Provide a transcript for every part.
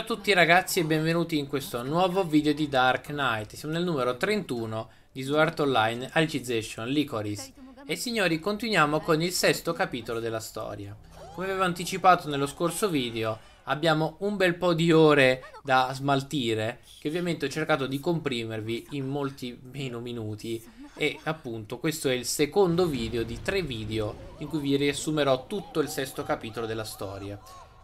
Ciao a tutti ragazzi e benvenuti in questo nuovo video di Dark Knight Siamo nel numero 31 di Sword Online Alcization Licoris E signori continuiamo con il sesto capitolo della storia Come avevo anticipato nello scorso video Abbiamo un bel po' di ore da smaltire Che ovviamente ho cercato di comprimervi in molti meno minuti E appunto questo è il secondo video di tre video In cui vi riassumerò tutto il sesto capitolo della storia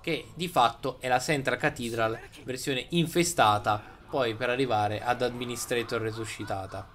che di fatto è la Central Cathedral versione infestata poi per arrivare ad Administrator resuscitata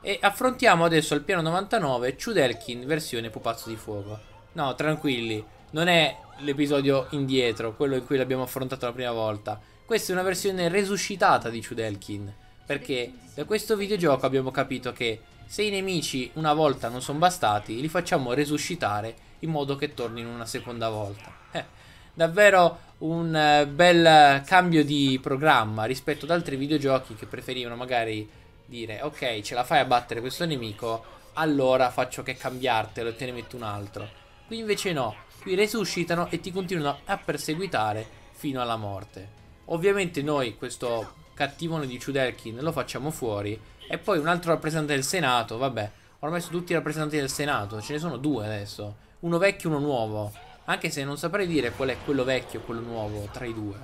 e affrontiamo adesso al piano 99 Chudelkin versione pupazzo di fuoco no tranquilli non è l'episodio indietro quello in cui l'abbiamo affrontato la prima volta questa è una versione resuscitata di Chudelkin perché da questo videogioco abbiamo capito che se i nemici una volta non sono bastati li facciamo resuscitare in modo che tornino una seconda volta eh davvero un eh, bel cambio di programma rispetto ad altri videogiochi che preferivano magari dire ok ce la fai a battere questo nemico allora faccio che cambiartelo e te ne metto un altro qui invece no qui resuscitano e ti continuano a perseguitare fino alla morte ovviamente noi questo cattivone di Chudelkin lo facciamo fuori e poi un altro rappresentante del senato vabbè ormai sono tutti i rappresentanti del senato ce ne sono due adesso uno vecchio e uno nuovo anche se non saprei dire qual è quello vecchio e quello nuovo tra i due.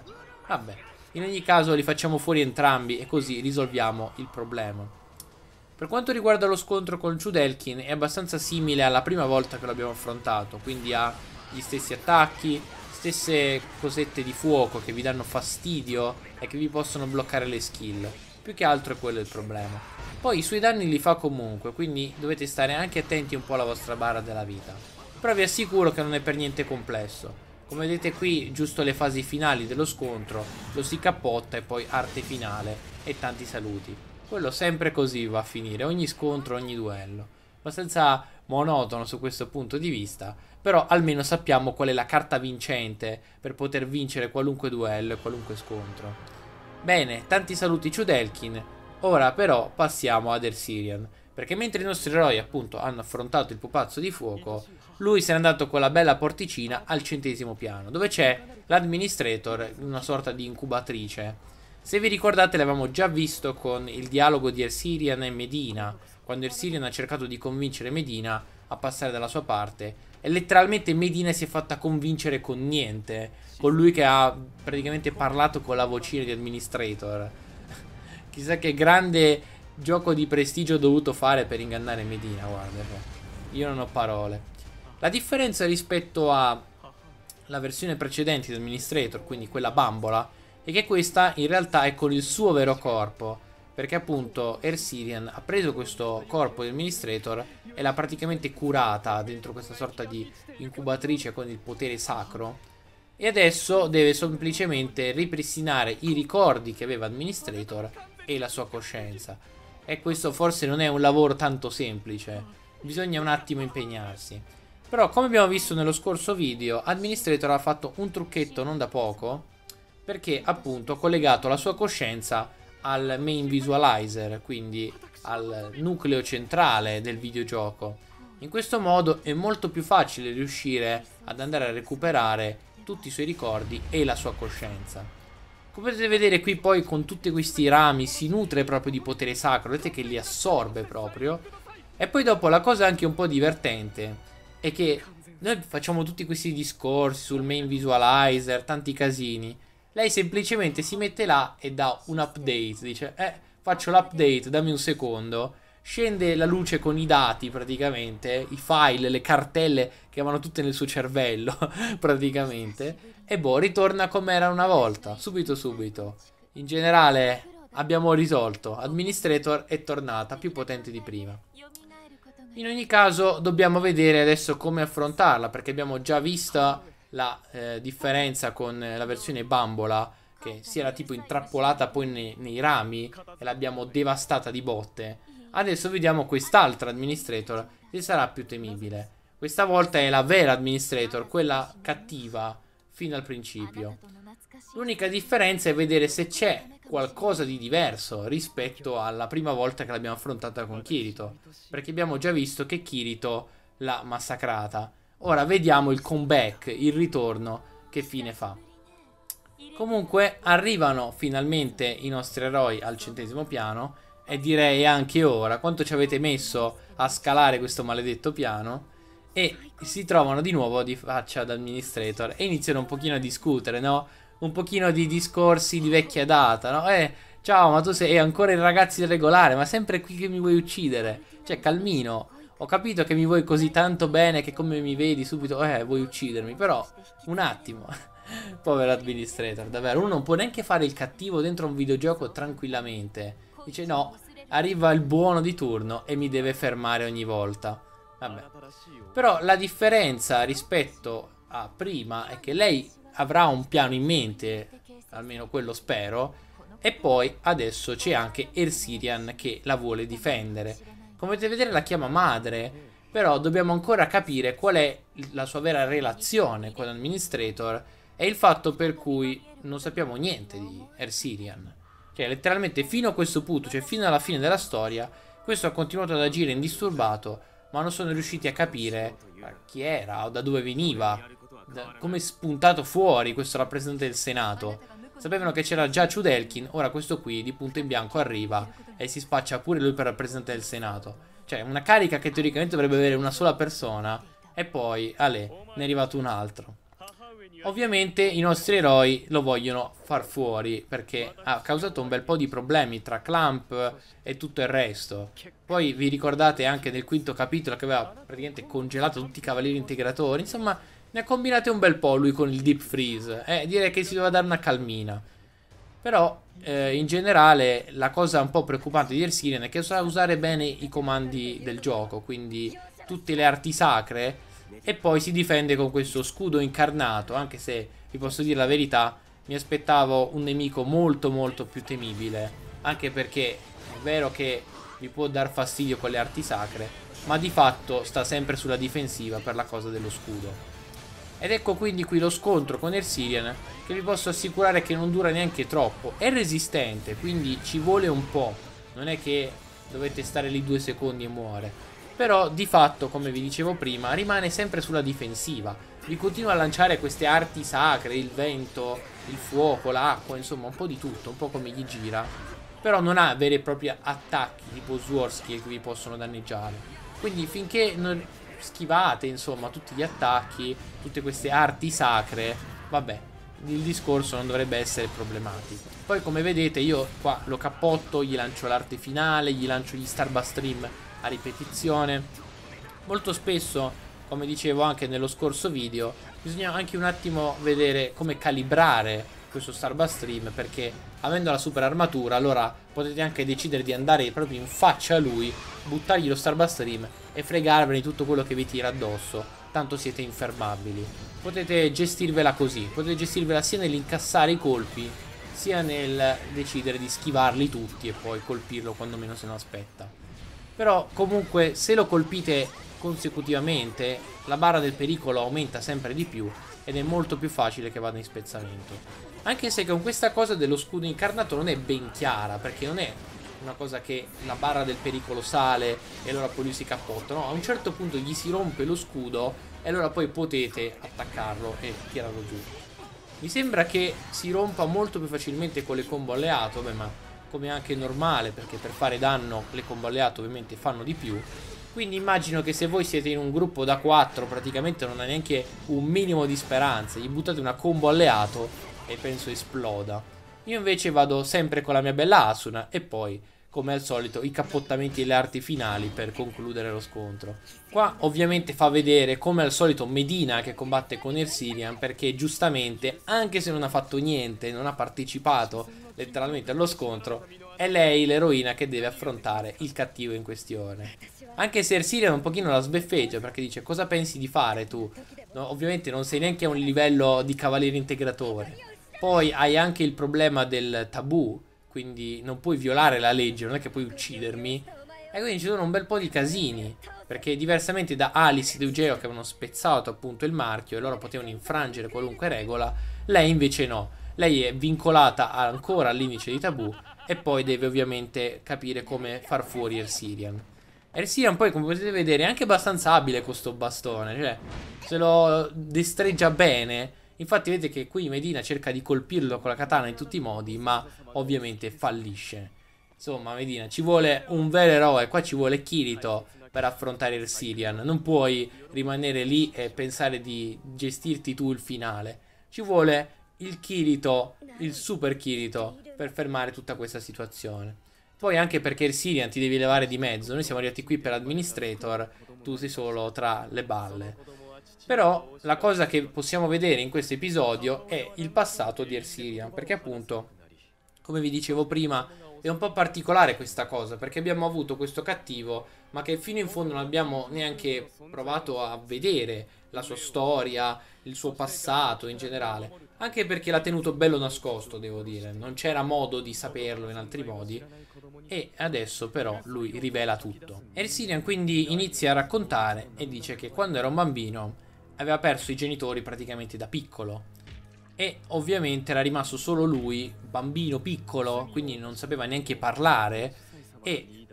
Vabbè. In ogni caso li facciamo fuori entrambi e così risolviamo il problema. Per quanto riguarda lo scontro con Chudelkin è abbastanza simile alla prima volta che l'abbiamo affrontato. Quindi ha gli stessi attacchi, stesse cosette di fuoco che vi danno fastidio e che vi possono bloccare le skill. Più che altro è quello il problema. Poi i suoi danni li fa comunque, quindi dovete stare anche attenti un po' alla vostra barra della vita. Però vi assicuro che non è per niente complesso. Come vedete qui, giusto le fasi finali dello scontro, lo si cappotta e poi arte finale e tanti saluti. Quello sempre così va a finire, ogni scontro, ogni duello. Abbastanza monotono su questo punto di vista, però almeno sappiamo qual è la carta vincente per poter vincere qualunque duello e qualunque scontro. Bene, tanti saluti Ciudelkin, ora però passiamo ad Ersirian. Perché mentre i nostri eroi appunto hanno affrontato il pupazzo di fuoco, eh, lui se n'è andato con la bella porticina al centesimo piano, dove c'è l'administrator, una sorta di incubatrice. Se vi ricordate l'avevamo già visto con il dialogo di Ersirian e Medina, quando Ersirian ha cercato di convincere Medina a passare dalla sua parte e letteralmente Medina si è fatta convincere con niente, con lui che ha praticamente parlato con la vocina di Administrator. Chissà che grande gioco di prestigio dovuto fare per ingannare Medina, guarda. Cioè, io non ho parole. La differenza rispetto alla versione precedente di Administrator, quindi quella bambola, è che questa in realtà è con il suo vero corpo. Perché appunto Ersirian ha preso questo corpo di Administrator e l'ha praticamente curata dentro questa sorta di incubatrice con il potere sacro. E adesso deve semplicemente ripristinare i ricordi che aveva Administrator e la sua coscienza. E questo forse non è un lavoro tanto semplice. Bisogna un attimo impegnarsi. Però come abbiamo visto nello scorso video, Administrator ha fatto un trucchetto non da poco. Perché appunto ha collegato la sua coscienza al main visualizer, quindi al nucleo centrale del videogioco. In questo modo è molto più facile riuscire ad andare a recuperare tutti i suoi ricordi e la sua coscienza. Come potete vedere qui poi con tutti questi rami si nutre proprio di potere sacro, vedete che li assorbe proprio. E poi dopo la cosa anche un po' divertente è che noi facciamo tutti questi discorsi sul main visualizer, tanti casini. Lei semplicemente si mette là e dà un update, dice eh faccio l'update, dammi un secondo scende la luce con i dati praticamente, i file, le cartelle che vanno tutte nel suo cervello praticamente, e boh, ritorna come era una volta, subito subito. In generale abbiamo risolto, Administrator è tornata più potente di prima. In ogni caso dobbiamo vedere adesso come affrontarla, perché abbiamo già visto la eh, differenza con la versione bambola, che si era tipo intrappolata poi nei, nei rami e l'abbiamo devastata di botte. Adesso vediamo quest'altra administrator che sarà più temibile. Questa volta è la vera administrator, quella cattiva fino al principio. L'unica differenza è vedere se c'è qualcosa di diverso rispetto alla prima volta che l'abbiamo affrontata con Kirito, perché abbiamo già visto che Kirito l'ha massacrata. Ora vediamo il comeback, il ritorno, che fine fa. Comunque arrivano finalmente i nostri eroi al centesimo piano e direi anche ora quanto ci avete messo a scalare questo maledetto piano e si trovano di nuovo di faccia ad Administrator e iniziano un pochino a discutere, no? Un pochino di discorsi di vecchia data, no? Eh, ciao, ma tu sei ancora il ragazzo irregolare, ma sempre qui che mi vuoi uccidere. Cioè, calmino, ho capito che mi vuoi così tanto bene che come mi vedi subito, eh, vuoi uccidermi, però un attimo. Povero Administrator, davvero, uno non può neanche fare il cattivo dentro un videogioco tranquillamente. Dice no, arriva il buono di turno e mi deve fermare ogni volta. Vabbè. Però la differenza rispetto a prima è che lei avrà un piano in mente, almeno quello spero, e poi adesso c'è anche Ersirian che la vuole difendere. Come potete vedere la chiama madre, però dobbiamo ancora capire qual è la sua vera relazione con l'amministrator e il fatto per cui non sappiamo niente di Ersirian. Cioè, letteralmente fino a questo punto, cioè fino alla fine della storia, questo ha continuato ad agire indisturbato, ma non sono riusciti a capire eh, chi era o da dove veniva, da, come spuntato fuori questo rappresentante del Senato. Sapevano che c'era già Ciudelkin, ora questo qui di punto in bianco arriva e si spaccia pure lui per rappresentante del Senato. Cioè, una carica che teoricamente dovrebbe avere una sola persona, e poi, Ale, ne è arrivato un altro. Ovviamente i nostri eroi lo vogliono far fuori perché ha causato un bel po' di problemi tra Clamp e tutto il resto. Poi vi ricordate anche del quinto capitolo che aveva praticamente congelato tutti i cavalieri integratori. Insomma, ne ha combinate un bel po' lui con il Deep Freeze. Eh, direi che si doveva dare una calmina. Però, eh, in generale, la cosa un po' preoccupante di Erskine è che sa usare bene i comandi del gioco. Quindi, tutte le arti sacre e poi si difende con questo scudo incarnato, anche se vi posso dire la verità, mi aspettavo un nemico molto molto più temibile. Anche perché è vero che vi può dar fastidio con le arti sacre, ma di fatto sta sempre sulla difensiva per la cosa dello scudo. Ed ecco quindi qui lo scontro con Ersirian che vi posso assicurare che non dura neanche troppo. È resistente, quindi ci vuole un po'. Non è che dovete stare lì due secondi e muore però di fatto, come vi dicevo prima, rimane sempre sulla difensiva. Vi continua a lanciare queste arti sacre, il vento, il fuoco, l'acqua, insomma un po' di tutto, un po' come gli gira. Però non ha veri e propri attacchi tipo Zworski che vi possono danneggiare. Quindi finché non schivate, insomma, tutti gli attacchi, tutte queste arti sacre, vabbè, il discorso non dovrebbe essere problematico. Poi come vedete io qua lo cappotto, gli lancio l'arte finale, gli lancio gli Starba Stream a ripetizione. Molto spesso, come dicevo anche nello scorso video, bisogna anche un attimo vedere come calibrare questo Starbucks Stream perché avendo la super armatura allora potete anche decidere di andare proprio in faccia a lui, buttargli lo Starbucks Stream e fregarvene tutto quello che vi tira addosso, tanto siete infermabili. Potete gestirvela così, potete gestirvela sia nell'incassare i colpi sia nel decidere di schivarli tutti e poi colpirlo quando meno se ne aspetta. Però comunque se lo colpite consecutivamente la barra del pericolo aumenta sempre di più ed è molto più facile che vada in spezzamento. Anche se con questa cosa dello scudo incarnato non è ben chiara perché non è una cosa che la barra del pericolo sale e allora poi lui si cappotta, no? A un certo punto gli si rompe lo scudo e allora poi potete attaccarlo e tirarlo giù. Mi sembra che si rompa molto più facilmente con le combo alleato, beh ma come anche normale perché per fare danno le convalleate ovviamente fanno di più quindi immagino che se voi siete in un gruppo da 4 praticamente non ha neanche un minimo di speranza gli buttate una combo alleato e penso esploda io invece vado sempre con la mia bella Asuna e poi come al solito i cappottamenti e le arti finali per concludere lo scontro. Qua ovviamente fa vedere come al solito Medina che combatte con Ersirian perché giustamente anche se non ha fatto niente, non ha partecipato letteralmente allo scontro, è lei l'eroina che deve affrontare il cattivo in questione. Anche se Ersirian un pochino la sbeffeggia perché dice cosa pensi di fare tu? No, ovviamente non sei neanche a un livello di cavaliere integratore. Poi hai anche il problema del tabù quindi non puoi violare la legge, non è che puoi uccidermi. E quindi ci sono un bel po' di casini, perché diversamente da Alice ed Eugeo che avevano spezzato appunto il marchio e loro potevano infrangere qualunque regola, lei invece no. Lei è vincolata ancora all'indice di tabù e poi deve ovviamente capire come far fuori Ersirian. Ersirian poi come potete vedere è anche abbastanza abile con sto bastone, cioè se lo destreggia bene Infatti vedete che qui Medina cerca di colpirlo con la katana in tutti i modi, ma ovviamente fallisce. Insomma, Medina, ci vuole un vero eroe, qua ci vuole Kirito per affrontare il Sirian. Non puoi rimanere lì e pensare di gestirti tu il finale. Ci vuole il Kirito, il super Kirito, per fermare tutta questa situazione. Poi anche perché il Sirian ti devi levare di mezzo, noi siamo arrivati qui per Administrator, tu sei solo tra le balle. Però la cosa che possiamo vedere in questo episodio è il passato di Ersirian, perché appunto, come vi dicevo prima, è un po' particolare questa cosa, perché abbiamo avuto questo cattivo, ma che fino in fondo non abbiamo neanche provato a vedere la sua storia, il suo passato in generale. Anche perché l'ha tenuto bello nascosto, devo dire. Non c'era modo di saperlo in altri modi. E adesso però lui rivela tutto. Ersirian quindi inizia a raccontare e dice che quando era un bambino aveva perso i genitori praticamente da piccolo. E ovviamente era rimasto solo lui, bambino piccolo, quindi non sapeva neanche parlare e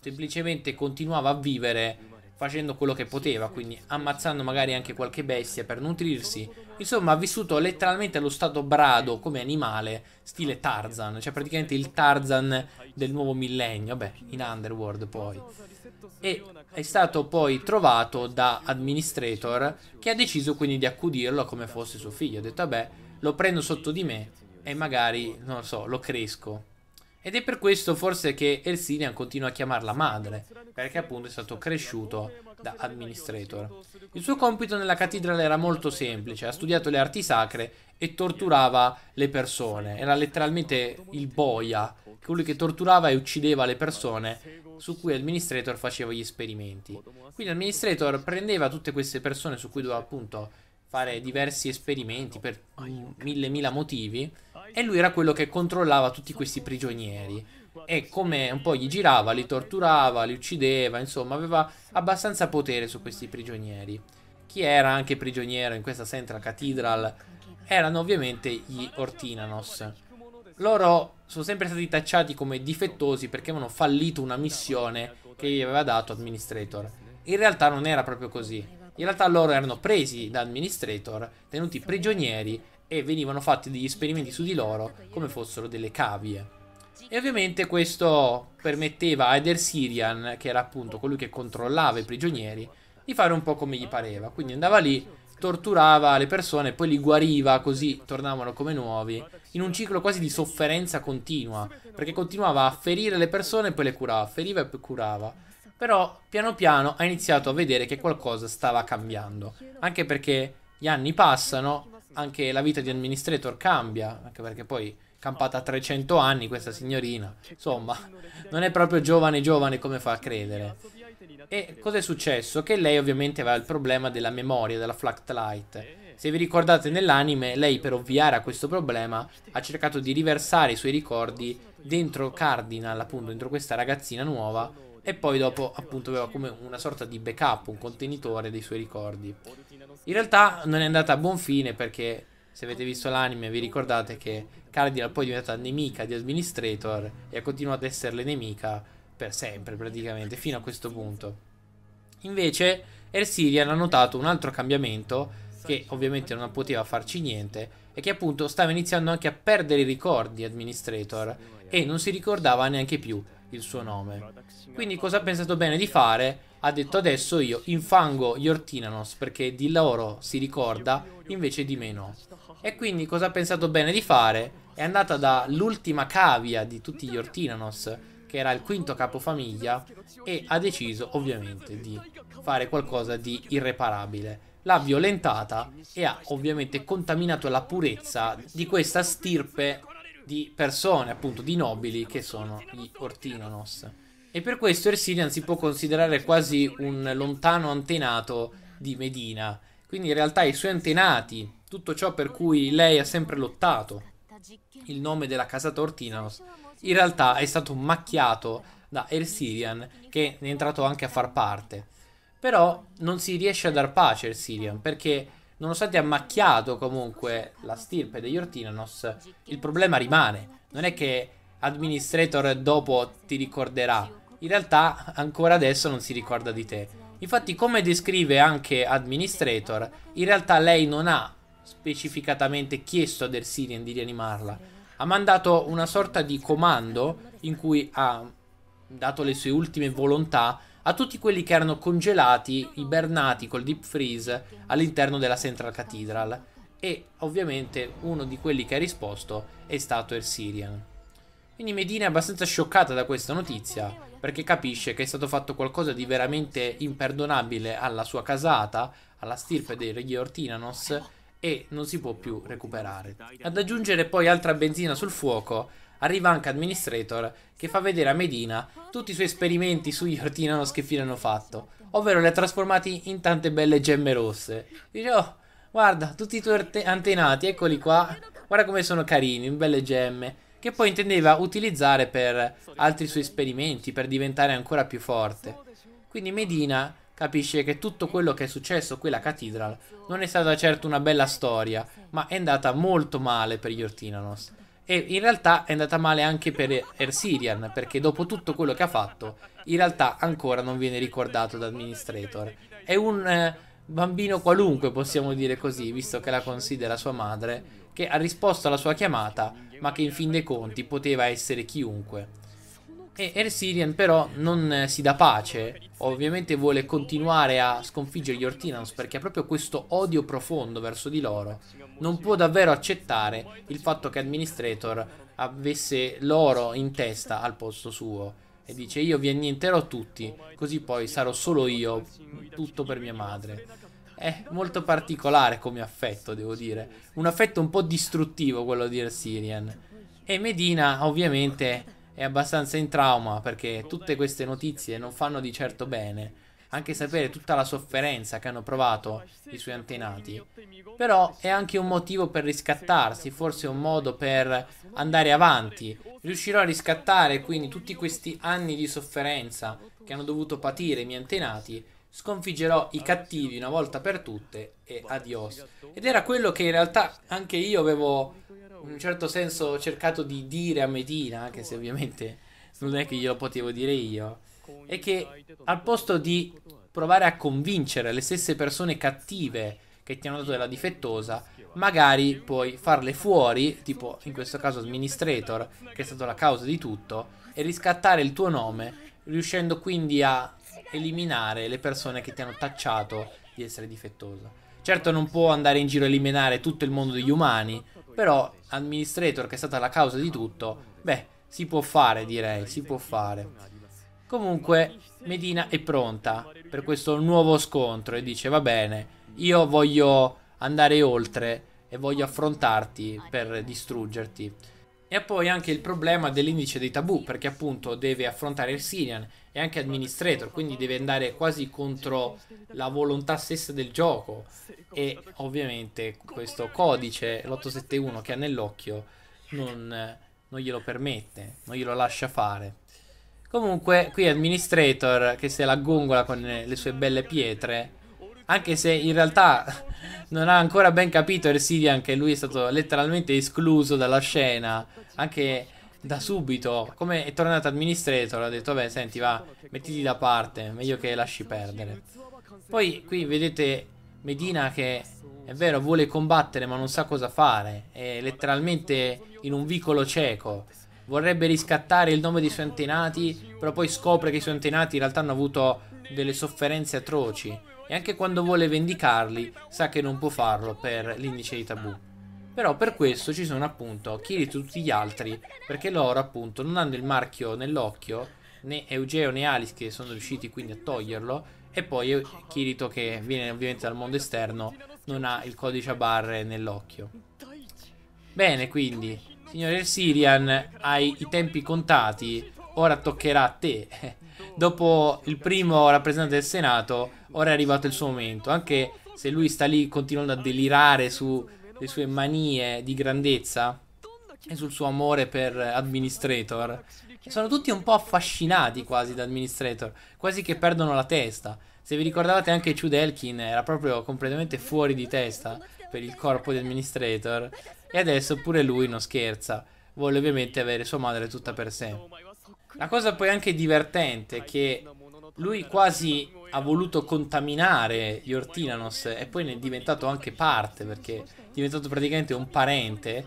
semplicemente continuava a vivere facendo quello che poteva, quindi ammazzando magari anche qualche bestia per nutrirsi. Insomma, ha vissuto letteralmente allo stato brado come animale, stile Tarzan, cioè praticamente il Tarzan del nuovo millennio, beh, in Underworld poi. E è stato poi trovato da Administrator che ha deciso quindi di accudirlo come fosse suo figlio. Ha detto vabbè, lo prendo sotto di me e magari, non lo so, lo cresco. Ed è per questo forse che Elsinian continua a chiamarla madre, perché appunto è stato cresciuto da Administrator. Il suo compito nella cattedrale era molto semplice, ha studiato le arti sacre e torturava le persone, era letteralmente il boia colui che torturava e uccideva le persone su cui Administrator faceva gli esperimenti. Quindi Administrator prendeva tutte queste persone su cui doveva appunto fare diversi esperimenti per mille mila motivi e lui era quello che controllava tutti questi prigionieri e come un po' gli girava, li torturava, li uccideva, insomma aveva abbastanza potere su questi prigionieri. Chi era anche prigioniero in questa Central Cathedral erano ovviamente gli Ortinanos. Loro sono sempre stati tacciati come difettosi perché avevano fallito una missione che gli aveva dato Administrator. In realtà non era proprio così. In realtà loro erano presi da Administrator, tenuti prigionieri e venivano fatti degli esperimenti su di loro come fossero delle cavie. E ovviamente questo permetteva a Eder Sirian, che era appunto colui che controllava i prigionieri, di fare un po' come gli pareva. Quindi andava lì torturava le persone, poi li guariva così tornavano come nuovi, in un ciclo quasi di sofferenza continua, perché continuava a ferire le persone e poi le curava, feriva e poi curava. Però piano piano ha iniziato a vedere che qualcosa stava cambiando, anche perché gli anni passano, anche la vita di Administrator cambia, anche perché poi campata a 300 anni questa signorina, insomma, non è proprio giovane giovane come fa a credere. E cosa è successo? Che lei ovviamente aveva il problema della memoria, della flashlight. Eh. Se vi ricordate nell'anime, lei per ovviare a questo problema ha cercato di riversare i suoi ricordi dentro Cardinal, appunto, dentro questa ragazzina nuova e poi dopo appunto aveva come una sorta di backup, un contenitore dei suoi ricordi. In realtà non è andata a buon fine perché se avete visto l'anime vi ricordate che Cardinal poi è diventata nemica di Administrator e ha continuato ad esserle nemica per sempre praticamente, fino a questo punto. Invece Ersirian ha notato un altro cambiamento che ovviamente non poteva farci niente e che appunto stava iniziando anche a perdere i ricordi Administrator e non si ricordava neanche più il suo nome. Quindi cosa ha pensato bene di fare? Ha detto adesso io infango gli Ortinanos perché di loro si ricorda invece di me no. E quindi cosa ha pensato bene di fare? È andata dall'ultima cavia di tutti gli Ortinanos che era il quinto capofamiglia, e ha deciso ovviamente di fare qualcosa di irreparabile. L'ha violentata e ha ovviamente contaminato la purezza di questa stirpe di persone, appunto di nobili, che sono gli Ortinonos. E per questo Ersilian si può considerare quasi un lontano antenato di Medina. Quindi in realtà i suoi antenati, tutto ciò per cui lei ha sempre lottato, il nome della casata Ortinonos, in realtà è stato macchiato da El Sirian che è entrato anche a far parte. Però non si riesce a dar pace El Sirian perché nonostante ha macchiato comunque la stirpe degli Ortinanos, il problema rimane. Non è che Administrator dopo ti ricorderà. In realtà ancora adesso non si ricorda di te. Infatti come descrive anche Administrator, in realtà lei non ha specificatamente chiesto ad Ersirian di rianimarla ha mandato una sorta di comando in cui ha dato le sue ultime volontà a tutti quelli che erano congelati, ibernati col deep freeze all'interno della Central Cathedral e ovviamente uno di quelli che ha risposto è stato El Sirian. Quindi Medina è abbastanza scioccata da questa notizia perché capisce che è stato fatto qualcosa di veramente imperdonabile alla sua casata, alla stirpe dei Reghi Ortinanos e non si può più recuperare. Ad aggiungere poi altra benzina sul fuoco arriva anche Administrator che fa vedere a Medina tutti i suoi esperimenti sugli Ortinanos che fino hanno fatto, ovvero li ha trasformati in tante belle gemme rosse. Dice, oh, guarda, tutti i tuoi antenati, eccoli qua, guarda come sono carini, belle gemme, che poi intendeva utilizzare per altri suoi esperimenti, per diventare ancora più forte. Quindi Medina capisce che tutto quello che è successo qui alla cathedral non è stata certo una bella storia, ma è andata molto male per gli Ortinanos. E in realtà è andata male anche per Ersirian, perché dopo tutto quello che ha fatto, in realtà ancora non viene ricordato da Administrator. È un eh, bambino qualunque, possiamo dire così, visto che la considera sua madre, che ha risposto alla sua chiamata, ma che in fin dei conti poteva essere chiunque. E Ersirian però non eh, si dà pace, ovviamente vuole continuare a sconfiggere gli Ortinans perché ha proprio questo odio profondo verso di loro. Non può davvero accettare il fatto che Administrator avesse loro in testa al posto suo. E dice io vi annienterò tutti, così poi sarò solo io, tutto per mia madre. È molto particolare come affetto, devo dire. Un affetto un po' distruttivo quello di Ersirian. E Medina ovviamente è abbastanza in trauma perché tutte queste notizie non fanno di certo bene. Anche sapere tutta la sofferenza che hanno provato i suoi antenati. Però è anche un motivo per riscattarsi, forse un modo per andare avanti. Riuscirò a riscattare quindi tutti questi anni di sofferenza che hanno dovuto patire i miei antenati sconfiggerò i cattivi una volta per tutte e adios. Ed era quello che in realtà anche io avevo in un certo senso ho cercato di dire a Medina, anche se ovviamente non è che glielo potevo dire io, è che al posto di provare a convincere le stesse persone cattive che ti hanno dato della difettosa, magari puoi farle fuori, tipo in questo caso Administrator, che è stato la causa di tutto, e riscattare il tuo nome, riuscendo quindi a eliminare le persone che ti hanno tacciato di essere difettosa. Certo non può andare in giro a eliminare tutto il mondo degli umani, però Administrator, che è stata la causa di tutto, beh, si può fare direi, si può fare. Comunque Medina è pronta per questo nuovo scontro e dice va bene, io voglio andare oltre e voglio affrontarti per distruggerti. E poi anche il problema dell'indice dei tabù, perché appunto deve affrontare il Sirian, e anche Administrator, quindi deve andare quasi contro la volontà stessa del gioco. E ovviamente questo codice, l'871 che ha nell'occhio, non, non, glielo permette, non glielo lascia fare. Comunque qui Administrator che se la gongola con le sue belle pietre anche se in realtà non ha ancora ben capito Ersidian che lui è stato letteralmente escluso dalla scena. Anche da subito, come è tornato administrator, ha detto vabbè senti va, mettiti da parte, meglio che lasci perdere. Poi qui vedete Medina che è vero vuole combattere ma non sa cosa fare, è letteralmente in un vicolo cieco. Vorrebbe riscattare il nome dei suoi antenati, però poi scopre che i suoi antenati in realtà hanno avuto delle sofferenze atroci e anche quando vuole vendicarli sa che non può farlo per l'indice di tabù. Però per questo ci sono appunto Kirito e tutti gli altri, perché loro appunto non hanno il marchio nell'occhio, né Eugeo né Alice che sono riusciti quindi a toglierlo, e poi Kirito che viene ovviamente dal mondo esterno non ha il codice a barre nell'occhio. Bene quindi, signore Sirian, hai i tempi contati, ora toccherà a te dopo il primo rappresentante del Senato, ora è arrivato il suo momento. Anche se lui sta lì continuando a delirare sulle sue manie di grandezza e sul suo amore per Administrator, sono tutti un po' affascinati quasi da Administrator, quasi che perdono la testa. Se vi ricordavate anche Chudelkin era proprio completamente fuori di testa per il corpo di Administrator e adesso pure lui non scherza, vuole ovviamente avere sua madre tutta per sé. La cosa poi anche divertente è che lui quasi ha voluto contaminare gli Ortinanos e poi ne è diventato anche parte perché è diventato praticamente un parente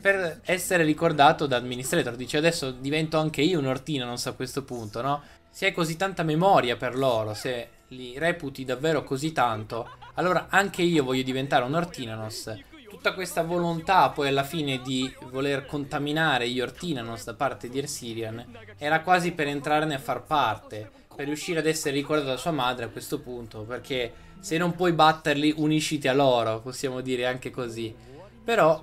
per essere ricordato da Administrator. Dice adesso divento anche io un Ortinanos a questo punto, no? Se hai così tanta memoria per loro, se li reputi davvero così tanto, allora anche io voglio diventare un Ortinanos tutta questa volontà poi alla fine di voler contaminare gli da parte di Ersirian era quasi per entrarne a far parte, per riuscire ad essere ricordato da sua madre a questo punto, perché se non puoi batterli unisciti a loro, possiamo dire anche così. Però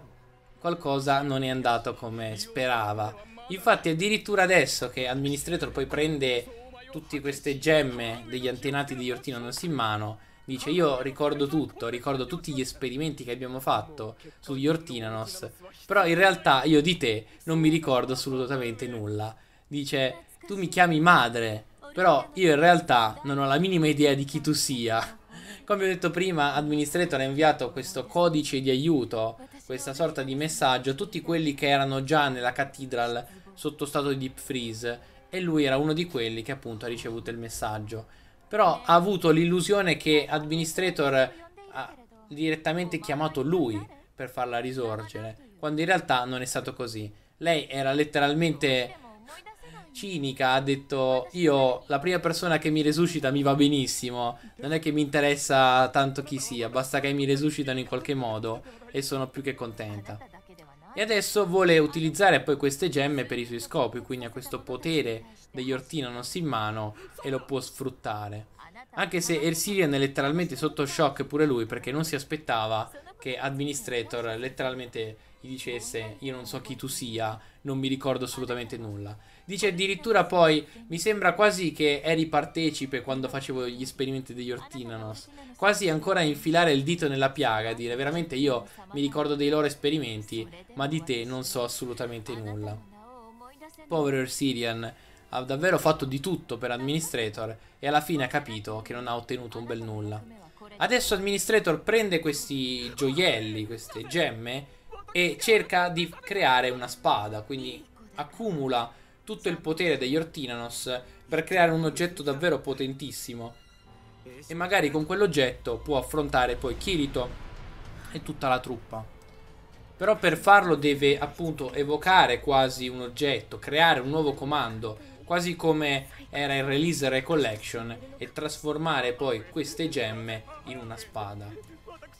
qualcosa non è andato come sperava. Infatti addirittura adesso che Administrator poi prende tutte queste gemme degli antenati di Ortinanos in mano, Dice io ricordo tutto, ricordo tutti gli esperimenti che abbiamo fatto sugli Ortinanos, però in realtà io di te non mi ricordo assolutamente nulla. Dice tu mi chiami madre, però io in realtà non ho la minima idea di chi tu sia. Come ho detto prima, Administrator ha inviato questo codice di aiuto, questa sorta di messaggio a tutti quelli che erano già nella cathedral sotto stato di deep freeze e lui era uno di quelli che appunto ha ricevuto il messaggio. Però ha avuto l'illusione che Administrator ha direttamente chiamato lui per farla risorgere, quando in realtà non è stato così. Lei era letteralmente cinica, ha detto io la prima persona che mi resuscita mi va benissimo, non è che mi interessa tanto chi sia, basta che mi resuscitano in qualche modo e sono più che contenta. E adesso vuole utilizzare poi queste gemme per i suoi scopi, quindi ha questo potere degli ortinanos in mano e lo può sfruttare. Anche se Ersirian è letteralmente sotto shock pure lui perché non si aspettava che Administrator letteralmente gli dicesse io non so chi tu sia, non mi ricordo assolutamente nulla. Dice addirittura poi mi sembra quasi che eri partecipe quando facevo gli esperimenti degli Ortinanos, quasi ancora infilare il dito nella piaga e dire veramente io mi ricordo dei loro esperimenti ma di te non so assolutamente nulla. Povero Ersirian, ha davvero fatto di tutto per Administrator e alla fine ha capito che non ha ottenuto un bel nulla. Adesso Administrator prende questi gioielli, queste gemme e cerca di creare una spada, quindi accumula tutto il potere degli Ortinanos per creare un oggetto davvero potentissimo e magari con quell'oggetto può affrontare poi Kirito e tutta la truppa. Però per farlo deve appunto evocare quasi un oggetto, creare un nuovo comando quasi come era il release recollection e trasformare poi queste gemme in una spada.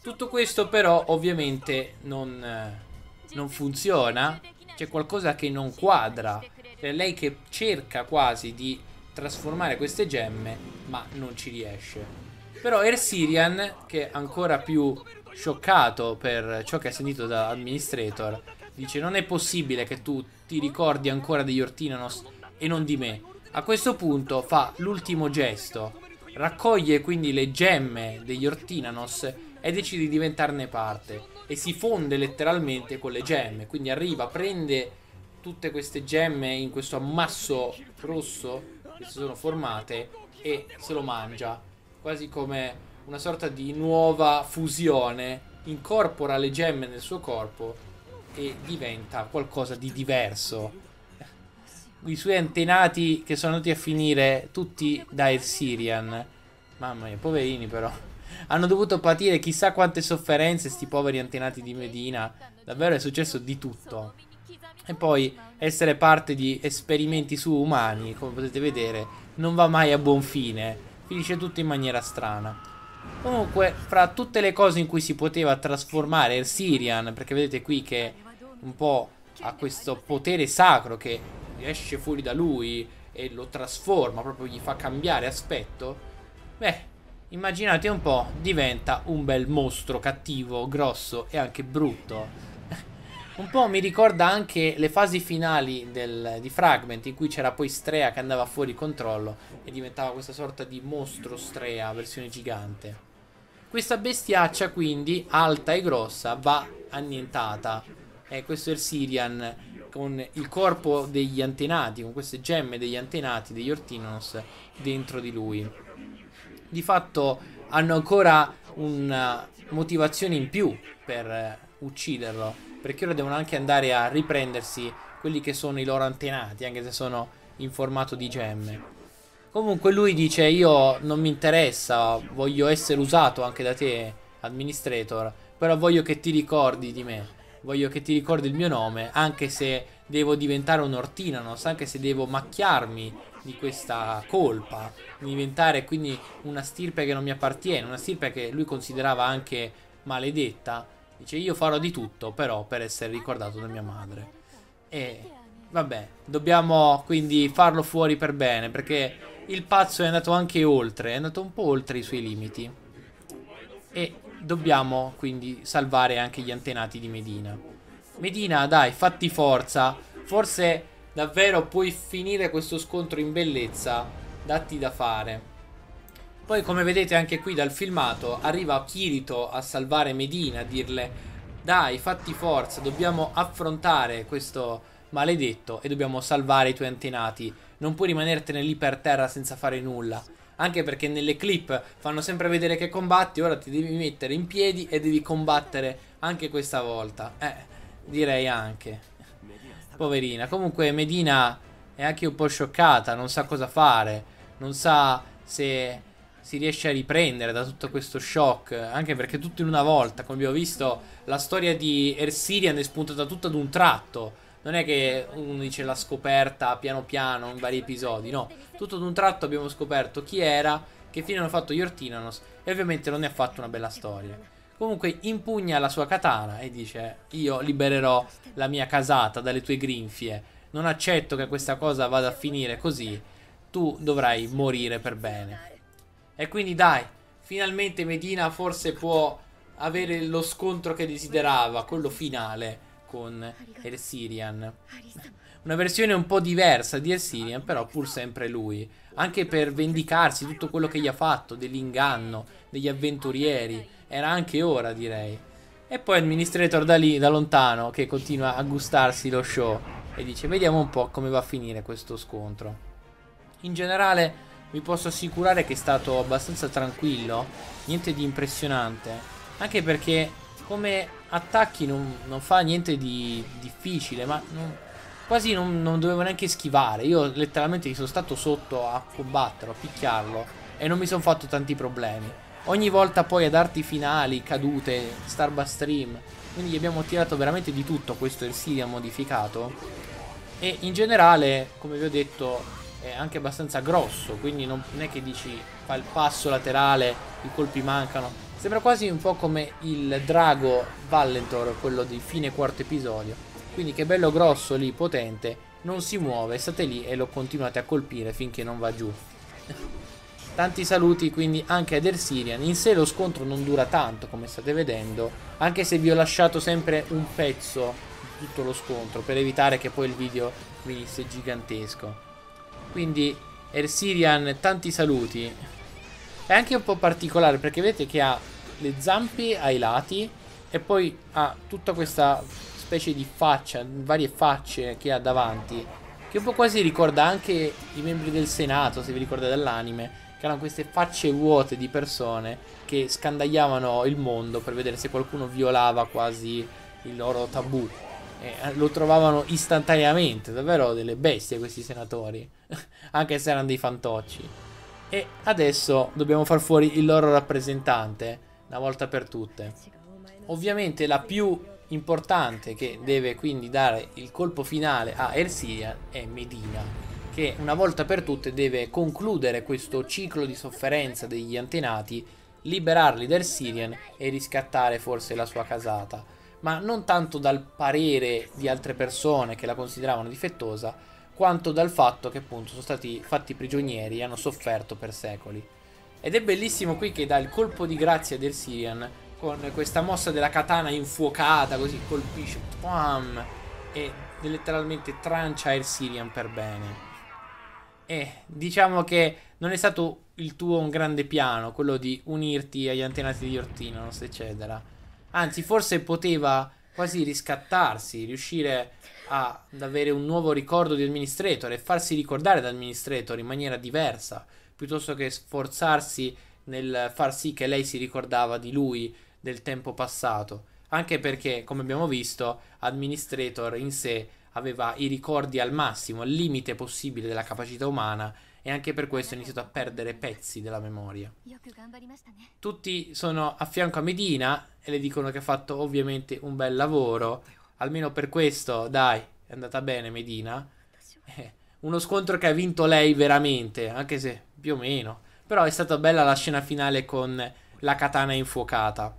Tutto questo però ovviamente non, eh, non funziona, c'è qualcosa che non quadra, è cioè, lei che cerca quasi di trasformare queste gemme ma non ci riesce. Però Ersirian, che è ancora più scioccato per ciò che ha sentito da Administrator, dice non è possibile che tu ti ricordi ancora degli Ortinanos e non di me. A questo punto fa l'ultimo gesto, raccoglie quindi le gemme degli Ortinanos e decide di diventarne parte e si fonde letteralmente con le gemme, quindi arriva, prende tutte queste gemme in questo ammasso rosso che si sono formate e se lo mangia, quasi come una sorta di nuova fusione, incorpora le gemme nel suo corpo e diventa qualcosa di diverso i suoi antenati che sono andati a finire tutti da Ersirian. Mamma mia, poverini però. Hanno dovuto patire chissà quante sofferenze sti poveri antenati di Medina. Davvero è successo di tutto. E poi essere parte di esperimenti su umani, come potete vedere, non va mai a buon fine. Finisce tutto in maniera strana. Comunque, fra tutte le cose in cui si poteva trasformare Ersirian, perché vedete qui che un po' ha questo potere sacro che esce fuori da lui e lo trasforma, proprio gli fa cambiare aspetto, beh, immaginate un po', diventa un bel mostro cattivo, grosso e anche brutto. Un po' mi ricorda anche le fasi finali del, di Fragment in cui c'era poi Strea che andava fuori controllo e diventava questa sorta di mostro Strea, versione gigante. Questa bestiaccia quindi, alta e grossa, va annientata. Eh, questo è il Sirian con il corpo degli antenati, con queste gemme degli antenati, degli Ortinos, dentro di lui. Di fatto hanno ancora una motivazione in più per eh, ucciderlo, perché ora devono anche andare a riprendersi quelli che sono i loro antenati, anche se sono in formato di gemme. Comunque lui dice io non mi interessa, voglio essere usato anche da te, Administrator, però voglio che ti ricordi di me voglio che ti ricordi il mio nome, anche se devo diventare un so, anche se devo macchiarmi di questa colpa, diventare quindi una stirpe che non mi appartiene, una stirpe che lui considerava anche maledetta. Dice io farò di tutto però per essere ricordato da mia madre. E vabbè, dobbiamo quindi farlo fuori per bene perché il pazzo è andato anche oltre, è andato un po' oltre i suoi limiti. E Dobbiamo quindi salvare anche gli antenati di Medina. Medina, dai, fatti forza. Forse davvero puoi finire questo scontro in bellezza. Datti da fare. Poi come vedete anche qui dal filmato arriva Kirito a salvare Medina, a dirle dai fatti forza, dobbiamo affrontare questo maledetto e dobbiamo salvare i tuoi antenati, non puoi rimanertene lì per terra senza fare nulla. Anche perché nelle clip fanno sempre vedere che combatti, ora ti devi mettere in piedi e devi combattere anche questa volta. Eh, direi anche. Poverina. Comunque Medina è anche un po' scioccata, non sa cosa fare, non sa se si riesce a riprendere da tutto questo shock, anche perché tutto in una volta, come abbiamo visto, la storia di Ersirian è spuntata tutta ad un tratto non è che uno dice la scoperta piano piano in vari episodi, no. Tutto ad un tratto abbiamo scoperto chi era, che fine hanno fatto gli Ortinanos e ovviamente non ne ha fatto una bella storia. Comunque impugna la sua katana e dice io libererò la mia casata dalle tue grinfie, non accetto che questa cosa vada a finire così, tu dovrai morire per bene. E quindi dai, finalmente Medina forse può avere lo scontro che desiderava, quello finale con El Sirian. Una versione un po' diversa di El Sirian, però pur sempre lui. Anche per vendicarsi tutto quello che gli ha fatto, dell'inganno, degli avventurieri. Era anche ora, direi. E poi Administrator da lì, da lontano, che continua a gustarsi lo show. E dice, vediamo un po' come va a finire questo scontro. In generale vi posso assicurare che è stato abbastanza tranquillo, niente di impressionante, anche perché come attacchi non, non fa niente di difficile, ma non, quasi non, non, dovevo neanche schivare. Io letteralmente sono stato sotto a combatterlo, a picchiarlo e non mi sono fatto tanti problemi. Ogni volta poi ad arti finali, cadute, starba Stream. Quindi gli abbiamo tirato veramente di tutto questo Ersilia modificato. E in generale, come vi ho detto, è anche abbastanza grosso. Quindi non è che dici fa il passo laterale, i colpi mancano. Sembra quasi un po' come il drago Valentor, quello di fine quarto episodio. Quindi che bello grosso lì, potente, non si muove, state lì e lo continuate a colpire finché non va giù. Tanti saluti quindi anche ad Ersirian, in sé lo scontro non dura tanto come state vedendo, anche se vi ho lasciato sempre un pezzo di tutto lo scontro per evitare che poi il video venisse gigantesco. Quindi Ersirian tanti saluti, è anche un po' particolare perché vedete che ha le zampe ai lati e poi ha tutta questa specie di faccia, varie facce che ha davanti, che un po' quasi ricorda anche i membri del Senato, se vi ricordate dall'anime, che erano queste facce vuote di persone che scandagliavano il mondo per vedere se qualcuno violava quasi il loro tabù. E eh, lo trovavano istantaneamente, davvero delle bestie questi senatori, anche se erano dei fantocci. E adesso dobbiamo far fuori il loro rappresentante una volta per tutte. Ovviamente la più importante che deve quindi dare il colpo finale a Ersilia è Medina che una volta per tutte deve concludere questo ciclo di sofferenza degli antenati, liberarli da Sirian e riscattare forse la sua casata, ma non tanto dal parere di altre persone che la consideravano difettosa, quanto dal fatto che appunto sono stati fatti prigionieri e hanno sofferto per secoli. Ed è bellissimo qui che dà il colpo di grazia del Sirian con questa mossa della katana infuocata, così colpisce pam, e letteralmente trancia il Sirian per bene. E diciamo che non è stato il tuo un grande piano, quello di unirti agli antenati di Ortinos, eccetera. Anzi, forse poteva quasi riscattarsi, riuscire a, ad avere un nuovo ricordo di Administrator e farsi ricordare da Administrator in maniera diversa piuttosto che sforzarsi nel far sì che lei si ricordava di lui del tempo passato. Anche perché, come abbiamo visto, Administrator in sé aveva i ricordi al massimo, al limite possibile della capacità umana e anche per questo ha iniziato a perdere pezzi della memoria. Tutti sono a fianco a Medina e le dicono che ha fatto ovviamente un bel lavoro, almeno per questo, dai, è andata bene Medina. Eh, uno scontro che ha vinto lei veramente, anche se più o meno. Però è stata bella la scena finale con la katana infuocata.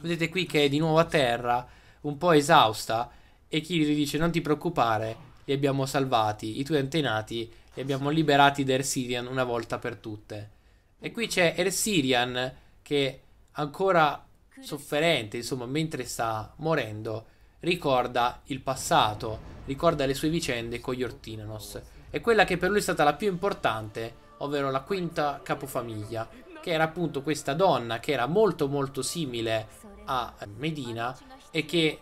Vedete qui che è di nuovo a terra, un po' esausta, e Kiryu dice non ti preoccupare, li abbiamo salvati, i tuoi antenati li abbiamo liberati da Ersirian una volta per tutte. E qui c'è Ersirian che ancora sofferente, insomma, mentre sta morendo, ricorda il passato, ricorda le sue vicende con gli Ortinanos. E quella che per lui è stata la più importante è ovvero la quinta capofamiglia, che era appunto questa donna che era molto molto simile a Medina e che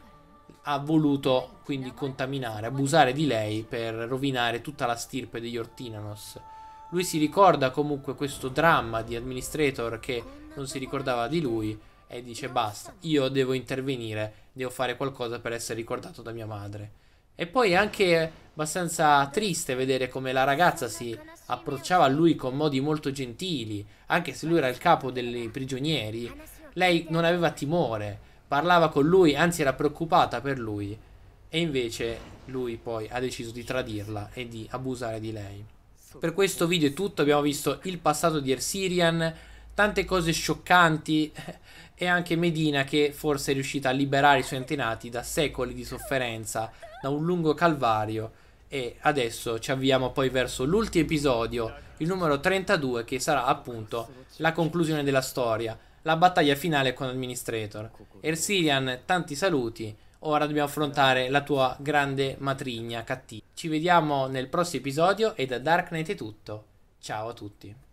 ha voluto quindi contaminare, abusare di lei per rovinare tutta la stirpe degli Ortinanos. Lui si ricorda comunque questo dramma di Administrator che non si ricordava di lui e dice basta, io devo intervenire, devo fare qualcosa per essere ricordato da mia madre. E poi è anche abbastanza triste vedere come la ragazza si approcciava a lui con modi molto gentili, anche se lui era il capo dei prigionieri. Lei non aveva timore, parlava con lui, anzi era preoccupata per lui. E invece lui poi ha deciso di tradirla e di abusare di lei. Per questo video è tutto, abbiamo visto il passato di Ersirian, tante cose scioccanti e anche Medina che forse è riuscita a liberare i suoi antenati da secoli di sofferenza da un lungo calvario e adesso ci avviamo poi verso l'ultimo episodio, il numero 32, che sarà appunto la conclusione della storia, la battaglia finale con Administrator. Ersilian, tanti saluti, ora dobbiamo affrontare la tua grande matrigna cattiva. Ci vediamo nel prossimo episodio e da Darknet è tutto. Ciao a tutti.